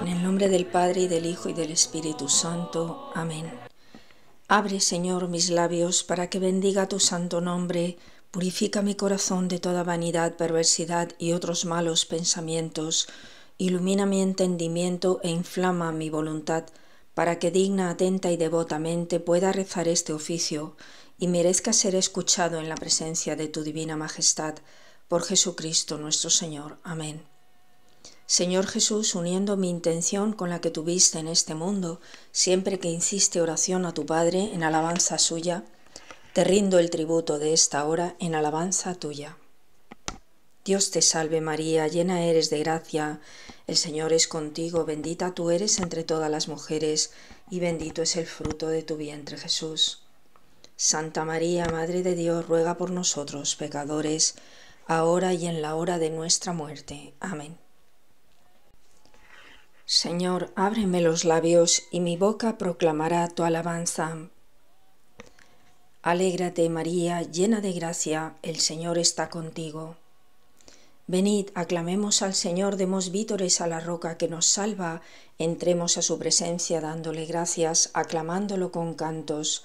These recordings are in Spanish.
En el nombre del Padre y del Hijo y del Espíritu Santo. Amén. Abre, Señor, mis labios para que bendiga tu santo nombre. Purifica mi corazón de toda vanidad, perversidad y otros malos pensamientos. Ilumina mi entendimiento e inflama mi voluntad, para que digna, atenta y devotamente pueda rezar este oficio y merezca ser escuchado en la presencia de tu divina majestad, por Jesucristo nuestro Señor. Amén. Señor Jesús, uniendo mi intención con la que tuviste en este mundo, siempre que insiste oración a tu Padre en alabanza suya, te rindo el tributo de esta hora en alabanza tuya. Dios te salve María, llena eres de gracia, el Señor es contigo, bendita tú eres entre todas las mujeres, y bendito es el fruto de tu vientre Jesús. Santa María, Madre de Dios, ruega por nosotros pecadores, ahora y en la hora de nuestra muerte. Amén. Señor, ábreme los labios, y mi boca proclamará tu alabanza. Alégrate María, llena de gracia, el Señor está contigo. Venid, aclamemos al Señor, demos vítores a la roca que nos salva, entremos a su presencia dándole gracias, aclamándolo con cantos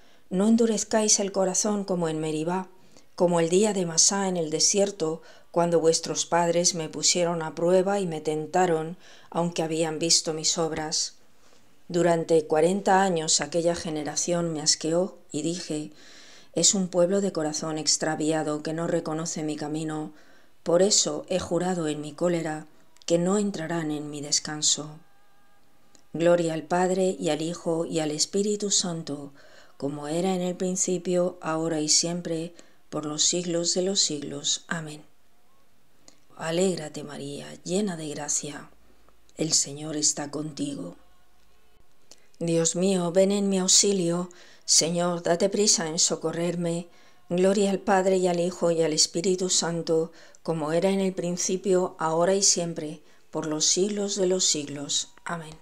no endurezcáis el corazón como en Meribá, como el día de Masá en el desierto, cuando vuestros padres me pusieron a prueba y me tentaron, aunque habían visto mis obras. Durante cuarenta años aquella generación me asqueó y dije, es un pueblo de corazón extraviado que no reconoce mi camino, por eso he jurado en mi cólera que no entrarán en mi descanso. Gloria al Padre y al Hijo y al Espíritu Santo, como era en el principio, ahora y siempre, por los siglos de los siglos. Amén. Alégrate María, llena de gracia. El Señor está contigo. Dios mío, ven en mi auxilio. Señor, date prisa en socorrerme. Gloria al Padre y al Hijo y al Espíritu Santo, como era en el principio, ahora y siempre, por los siglos de los siglos. Amén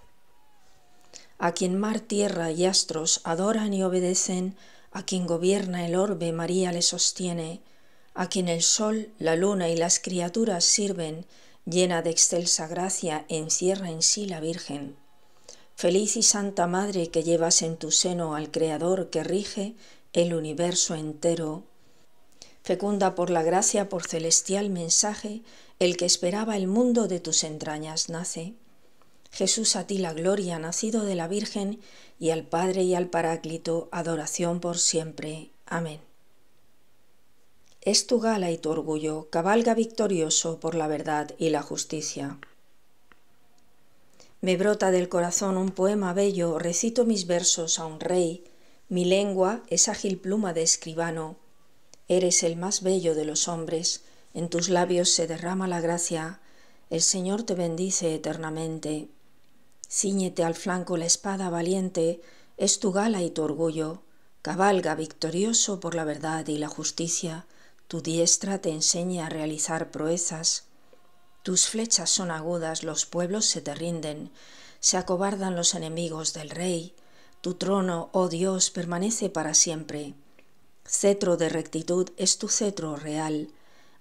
a quien mar, tierra y astros adoran y obedecen, a quien gobierna el orbe María le sostiene, a quien el sol, la luna y las criaturas sirven, llena de excelsa gracia encierra en sí la Virgen. Feliz y Santa Madre que llevas en tu seno al Creador que rige el universo entero. Fecunda por la gracia, por celestial mensaje, el que esperaba el mundo de tus entrañas nace. Jesús a ti la gloria, nacido de la Virgen, y al Padre y al Paráclito, adoración por siempre. Amén. Es tu gala y tu orgullo, cabalga victorioso por la verdad y la justicia. Me brota del corazón un poema bello, recito mis versos a un rey, mi lengua es ágil pluma de escribano, eres el más bello de los hombres, en tus labios se derrama la gracia, el Señor te bendice eternamente. Cíñete al flanco la espada valiente, es tu gala y tu orgullo. Cabalga victorioso por la verdad y la justicia, tu diestra te enseña a realizar proezas. Tus flechas son agudas, los pueblos se te rinden, se acobardan los enemigos del rey. Tu trono, oh Dios, permanece para siempre. Cetro de rectitud es tu cetro real.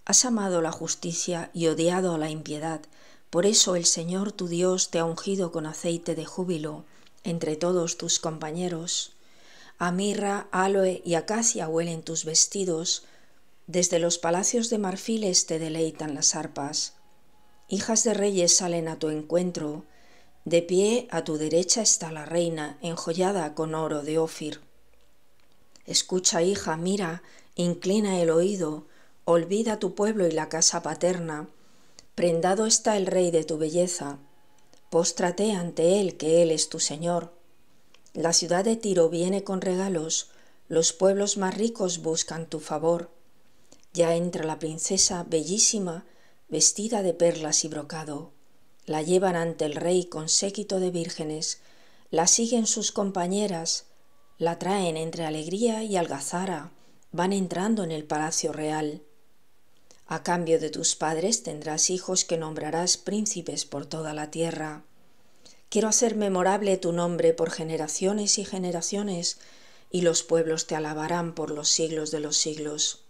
Has amado la justicia y odiado a la impiedad. Por eso el Señor tu Dios te ha ungido con aceite de júbilo entre todos tus compañeros. A mirra, aloe y acacia huelen tus vestidos, desde los palacios de marfiles te deleitan las arpas. Hijas de reyes salen a tu encuentro, de pie a tu derecha está la reina, enjollada con oro de Ofir. Escucha, hija, mira, inclina el oído, olvida tu pueblo y la casa paterna, Prendado está el Rey de tu belleza, póstrate ante Él, que Él es tu Señor. La ciudad de Tiro viene con regalos, los pueblos más ricos buscan tu favor. Ya entra la princesa bellísima, vestida de perlas y brocado. La llevan ante el rey con séquito de vírgenes, la siguen sus compañeras, la traen entre alegría y algazara, van entrando en el palacio real. A cambio de tus padres tendrás hijos que nombrarás príncipes por toda la tierra. Quiero hacer memorable tu nombre por generaciones y generaciones, y los pueblos te alabarán por los siglos de los siglos.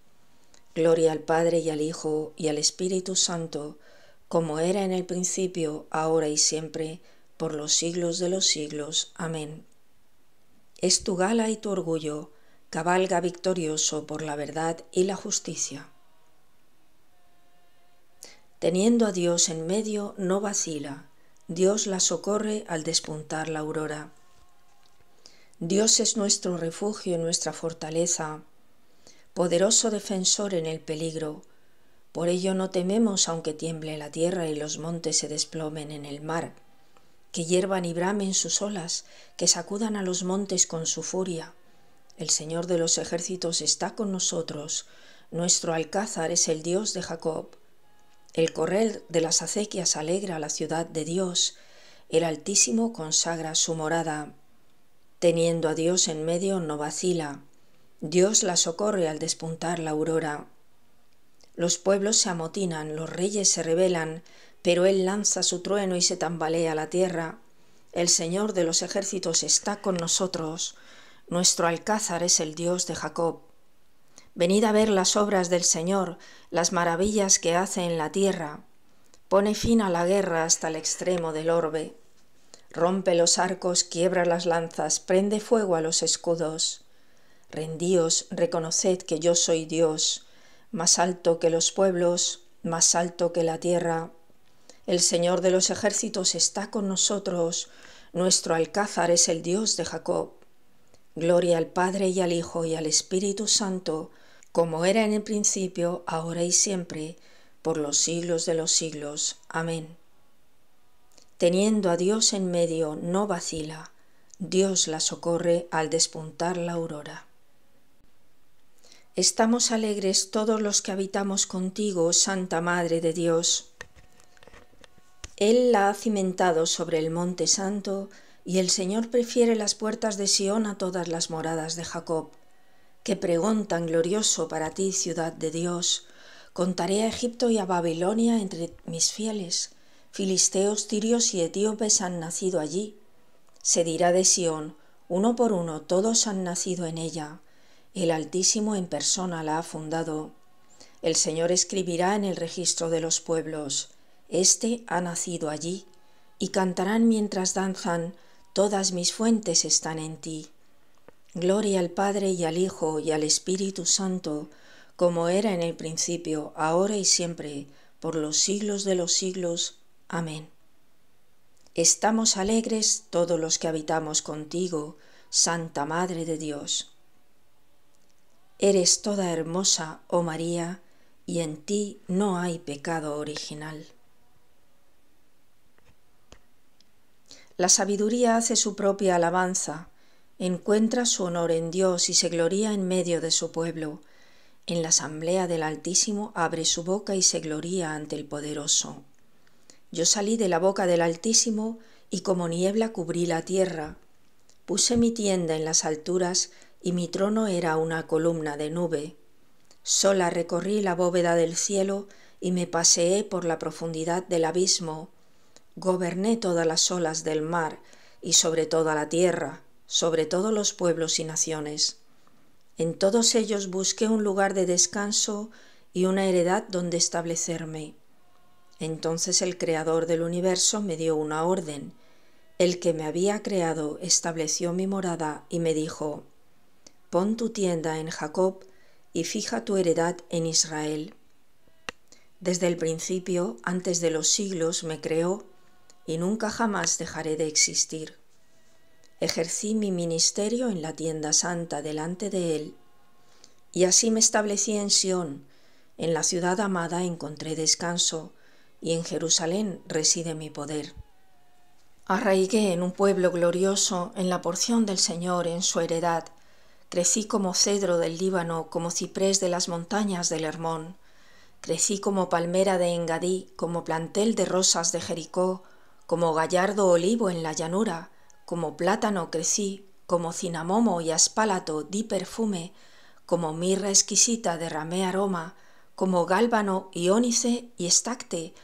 Gloria al Padre y al Hijo y al Espíritu Santo, como era en el principio, ahora y siempre, por los siglos de los siglos. Amén. Es tu gala y tu orgullo, cabalga victorioso por la verdad y la justicia. Teniendo a Dios en medio, no vacila. Dios la socorre al despuntar la aurora. Dios es nuestro refugio y nuestra fortaleza, poderoso defensor en el peligro. Por ello no tememos aunque tiemble la tierra y los montes se desplomen en el mar, que hiervan y bramen sus olas, que sacudan a los montes con su furia. El Señor de los ejércitos está con nosotros, nuestro alcázar es el Dios de Jacob. El correr de las acequias alegra la ciudad de Dios, el Altísimo consagra su morada. Teniendo a Dios en medio no vacila, Dios la socorre al despuntar la aurora. Los pueblos se amotinan, los reyes se rebelan, pero Él lanza su trueno y se tambalea la tierra. El Señor de los ejércitos está con nosotros, nuestro alcázar es el Dios de Jacob. Venid a ver las obras del Señor, las maravillas que hace en la tierra. Pone fin a la guerra hasta el extremo del orbe. Rompe los arcos, quiebra las lanzas, prende fuego a los escudos. Rendíos, reconoced que yo soy Dios, más alto que los pueblos, más alto que la tierra. El Señor de los ejércitos está con nosotros, nuestro alcázar es el Dios de Jacob. Gloria al Padre y al Hijo y al Espíritu Santo, como era en el principio, ahora y siempre, por los siglos de los siglos. Amén. Teniendo a Dios en medio, no vacila, Dios la socorre al despuntar la aurora. Estamos alegres todos los que habitamos contigo, Santa Madre de Dios. Él la ha cimentado sobre el monte santo, y el Señor prefiere las puertas de Sión a todas las moradas de Jacob. Qué pregón tan glorioso para ti, ciudad de Dios. Contaré a Egipto y a Babilonia entre mis fieles. Filisteos, tirios y etíopes han nacido allí. Se dirá de Sión, uno por uno todos han nacido en ella. El Altísimo en persona la ha fundado. El Señor escribirá en el registro de los pueblos. Este ha nacido allí. Y cantarán mientras danzan, todas mis fuentes están en ti. Gloria al Padre y al Hijo y al Espíritu Santo, como era en el principio, ahora y siempre, por los siglos de los siglos. Amén. Estamos alegres todos los que habitamos contigo, Santa Madre de Dios. Eres toda hermosa, oh María, y en ti no hay pecado original. La sabiduría hace su propia alabanza, encuentra su honor en Dios y se gloría en medio de su pueblo. En la asamblea del Altísimo abre su boca y se gloría ante el poderoso. Yo salí de la boca del Altísimo y como niebla cubrí la tierra. Puse mi tienda en las alturas y mi trono era una columna de nube. Sola recorrí la bóveda del cielo y me paseé por la profundidad del abismo. Goberné todas las olas del mar y sobre toda la tierra sobre todos los pueblos y naciones. En todos ellos busqué un lugar de descanso y una heredad donde establecerme. Entonces el Creador del universo me dio una orden. El que me había creado estableció mi morada y me dijo, Pon tu tienda en Jacob y fija tu heredad en Israel. Desde el principio, antes de los siglos, me creó y nunca jamás dejaré de existir ejercí mi ministerio en la tienda santa delante de él, y así me establecí en Sión, en la ciudad amada encontré descanso, y en Jerusalén reside mi poder. Arraigué en un pueblo glorioso, en la porción del Señor, en su heredad. Crecí como cedro del Líbano, como ciprés de las montañas del Hermón. Crecí como palmera de Engadí, como plantel de rosas de Jericó, como gallardo olivo en la llanura, como plátano crecí, como cinamomo y aspálato di perfume, como mirra exquisita derramé aroma, como gálbano y ónice y estacte,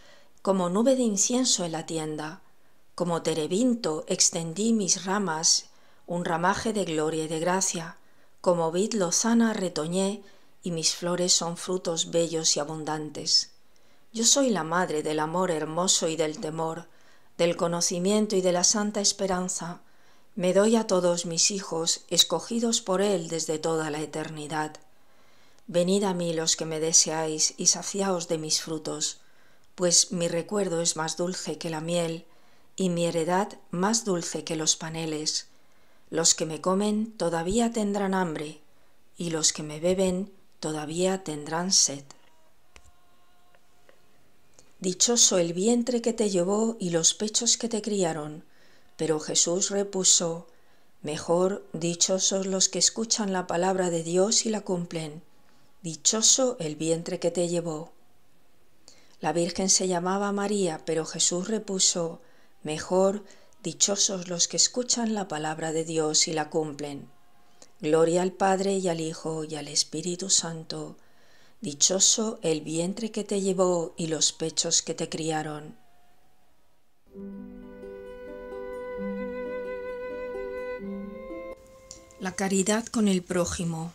como nube de incienso en la tienda, como terebinto extendí mis ramas, un ramaje de gloria y de gracia, como vid lozana retoñé, y mis flores son frutos bellos y abundantes. Yo soy la madre del amor hermoso y del temor, del conocimiento y de la santa esperanza, me doy a todos mis hijos, escogidos por Él desde toda la eternidad. Venid a mí los que me deseáis y saciaos de mis frutos, pues mi recuerdo es más dulce que la miel, y mi heredad más dulce que los paneles. Los que me comen todavía tendrán hambre, y los que me beben todavía tendrán sed. Dichoso el vientre que te llevó y los pechos que te criaron. Pero Jesús repuso, Mejor dichosos los que escuchan la palabra de Dios y la cumplen. Dichoso el vientre que te llevó. La Virgen se llamaba María, pero Jesús repuso, Mejor dichosos los que escuchan la palabra de Dios y la cumplen. Gloria al Padre y al Hijo y al Espíritu Santo Dichoso el vientre que te llevó y los pechos que te criaron. La caridad con el prójimo.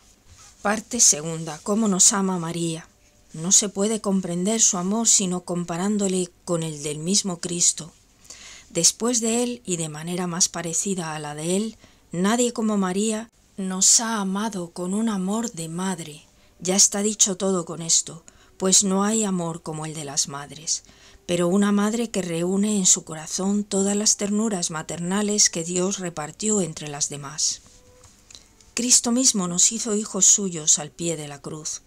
Parte segunda. ¿Cómo nos ama María? No se puede comprender su amor sino comparándole con el del mismo Cristo. Después de él y de manera más parecida a la de él, nadie como María nos ha amado con un amor de madre. Ya está dicho todo con esto, pues no hay amor como el de las madres, pero una madre que reúne en su corazón todas las ternuras maternales que Dios repartió entre las demás. Cristo mismo nos hizo hijos suyos al pie de la cruz.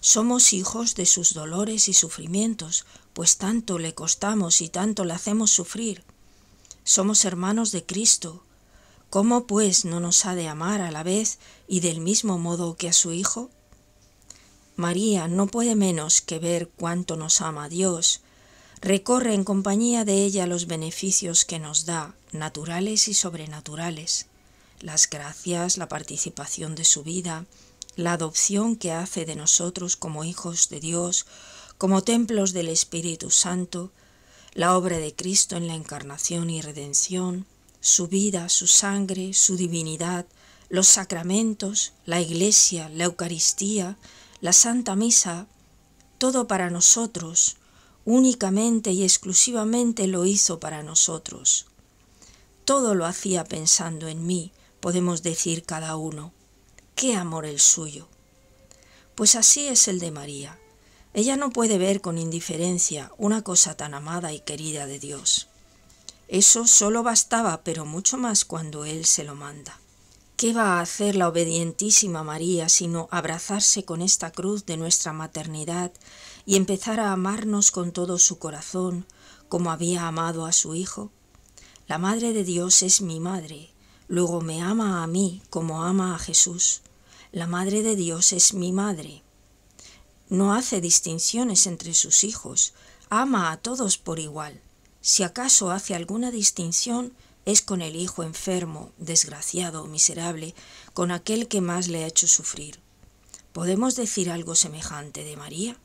Somos hijos de sus dolores y sufrimientos, pues tanto le costamos y tanto le hacemos sufrir. Somos hermanos de Cristo. ¿Cómo pues no nos ha de amar a la vez y del mismo modo que a su Hijo? María no puede menos que ver cuánto nos ama Dios. Recorre en compañía de ella los beneficios que nos da, naturales y sobrenaturales, las gracias, la participación de su vida, la adopción que hace de nosotros como hijos de Dios, como templos del Espíritu Santo, la obra de Cristo en la encarnación y redención, su vida, su sangre, su divinidad, los sacramentos, la Iglesia, la Eucaristía, la Santa Misa, todo para nosotros, únicamente y exclusivamente lo hizo para nosotros. Todo lo hacía pensando en mí, podemos decir cada uno. ¡Qué amor el suyo! Pues así es el de María. Ella no puede ver con indiferencia una cosa tan amada y querida de Dios. Eso solo bastaba, pero mucho más cuando Él se lo manda. ¿Qué va a hacer la obedientísima María sino abrazarse con esta cruz de nuestra maternidad y empezar a amarnos con todo su corazón, como había amado a su Hijo? La Madre de Dios es mi Madre, luego me ama a mí como ama a Jesús. La Madre de Dios es mi Madre. No hace distinciones entre sus hijos, ama a todos por igual. Si acaso hace alguna distinción, es con el hijo enfermo, desgraciado, miserable, con aquel que más le ha hecho sufrir. ¿Podemos decir algo semejante de María?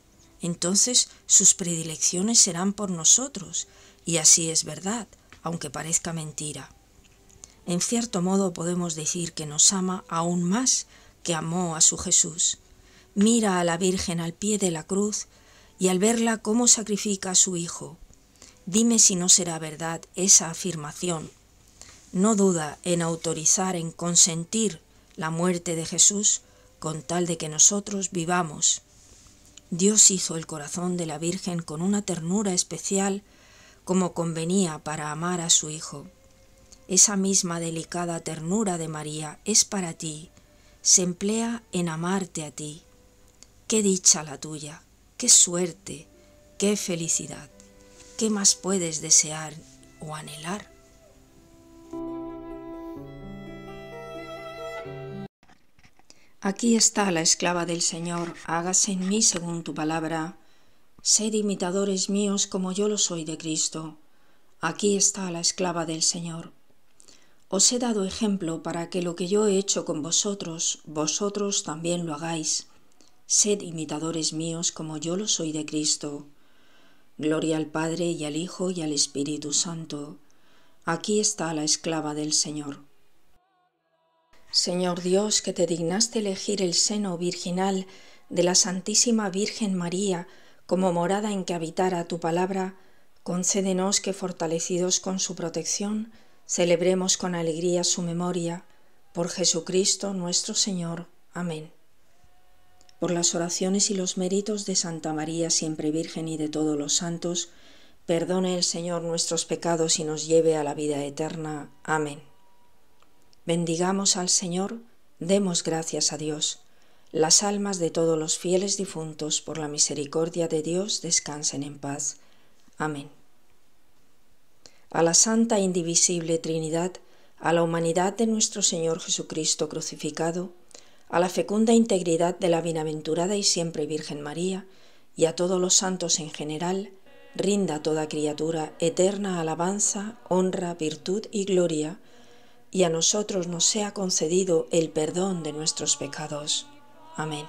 Entonces sus predilecciones serán por nosotros, y así es verdad, aunque parezca mentira. En cierto modo podemos decir que nos ama aún más que amó a su Jesús. Mira a la Virgen al pie de la cruz y al verla cómo sacrifica a su Hijo. Dime si no será verdad esa afirmación no duda en autorizar, en consentir la muerte de Jesús con tal de que nosotros vivamos. Dios hizo el corazón de la Virgen con una ternura especial como convenía para amar a su Hijo. Esa misma delicada ternura de María es para ti, se emplea en amarte a ti. Qué dicha la tuya, qué suerte, qué felicidad, qué más puedes desear o anhelar. Aquí está la esclava del Señor, hágase en mí según tu palabra. Sed imitadores míos como yo lo soy de Cristo. Aquí está la esclava del Señor. Os he dado ejemplo para que lo que yo he hecho con vosotros, vosotros también lo hagáis. Sed imitadores míos como yo lo soy de Cristo. Gloria al Padre y al Hijo y al Espíritu Santo. Aquí está la esclava del Señor. Señor Dios, que te dignaste elegir el seno virginal de la Santísima Virgen María como morada en que habitara tu palabra, concédenos que, fortalecidos con su protección, celebremos con alegría su memoria. Por Jesucristo nuestro Señor. Amén. Por las oraciones y los méritos de Santa María, siempre Virgen y de todos los santos, perdone el Señor nuestros pecados y nos lleve a la vida eterna. Amén. Bendigamos al Señor, demos gracias a Dios. Las almas de todos los fieles difuntos, por la misericordia de Dios, descansen en paz. Amén. A la Santa e Indivisible Trinidad, a la humanidad de nuestro Señor Jesucristo crucificado, a la fecunda integridad de la bienaventurada y siempre Virgen María, y a todos los santos en general, rinda toda criatura eterna alabanza, honra, virtud y gloria, y a nosotros nos sea concedido el perdón de nuestros pecados. Amén.